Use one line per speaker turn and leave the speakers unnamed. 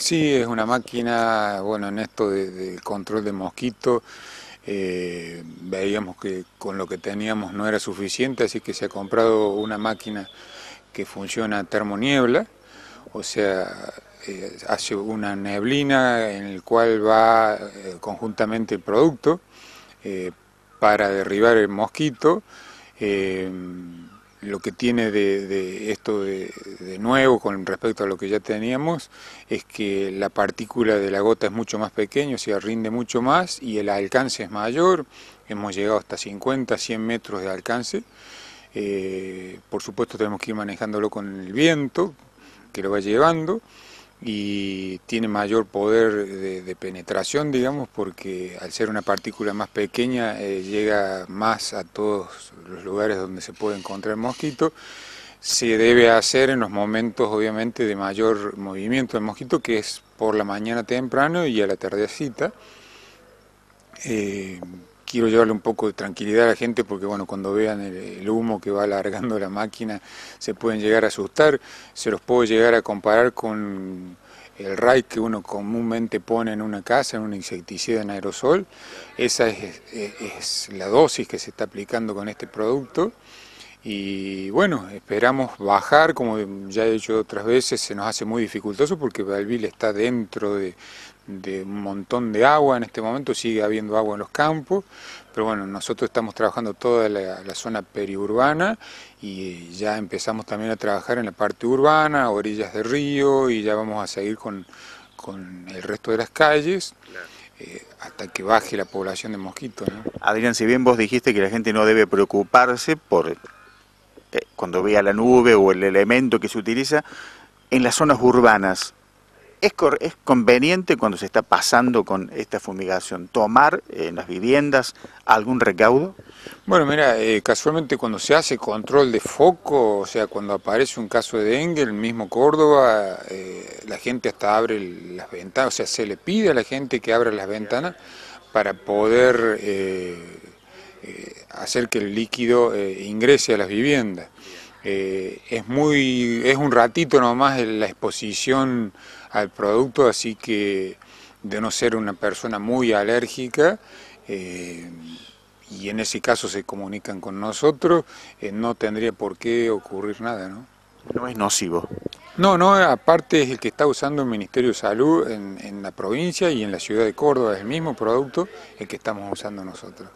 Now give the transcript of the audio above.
Sí, es una máquina, bueno, en esto de, control de mosquito, eh, veíamos que con lo que teníamos no era suficiente, así que se ha comprado una máquina que funciona termoniebla, o sea, eh, hace una neblina en el cual va eh, conjuntamente el producto para derribar el mosquito lo que tiene de, esto de, nuevo con respecto a lo que ya teníamos es que la partícula de la gota es mucho más pequeña, se sea, rinde mucho más y el alcance es mayor. Hemos llegado hasta 50, 100 metros de alcance. Eh, por supuesto tenemos que ir manejándolo con el viento que lo va llevando y tiene mayor poder de, penetración, digamos, porque al ser una partícula más pequeña eh, llega más a todos los lugares donde se puede encontrar el mosquito. Se debe hacer en los momentos, obviamente, de mayor movimiento del mosquito, que es por la mañana temprano y a la tardecita. Eh, quiero llevarle un poco de tranquilidad a la gente porque bueno, cuando vean el, humo que va alargando la máquina se pueden llegar a asustar, se los puedo llegar a comparar con el RAI que uno comúnmente pone en una casa, en un insecticida en aerosol, esa es, la dosis que se está aplicando con este producto y bueno, esperamos bajar, como ya he dicho otras veces, se nos hace muy dificultoso porque Valville está dentro de, de un montón de agua en este momento, sigue habiendo agua en los campos, pero bueno, nosotros estamos trabajando toda la, zona periurbana y eh, ya empezamos también a trabajar en la parte urbana, orillas de río y ya vamos a seguir con, el resto de las calles. Eh, hasta que baje la población de mosquitos.
Adrián, si bien vos dijiste que la gente no debe preocuparse por eh, cuando vea la nube o el elemento que se utiliza, en las zonas urbanas, es, conveniente cuando se está pasando con esta fumigación tomar en las viviendas
algún recaudo? Bueno, mira, eh, casualmente cuando se hace control de foco, o sea, cuando aparece un caso de dengue, el mismo Córdoba, eh, la gente hasta abre las ventanas, o sea, se le pide a la gente que abra las ventanas para poder eh, hacer que el líquido ingrese a las viviendas. Eh, es muy, es un ratito nomás la exposición al producto, así que de no ser una persona muy alérgica, eh, y en ese caso se comunican con nosotros, eh, no tendría por qué ocurrir nada, ¿no? No es nocivo. No, no, aparte es el que está usando el Ministerio de Salud en, en la provincia y en la ciudad de Córdoba, es el mismo producto el que estamos usando nosotros.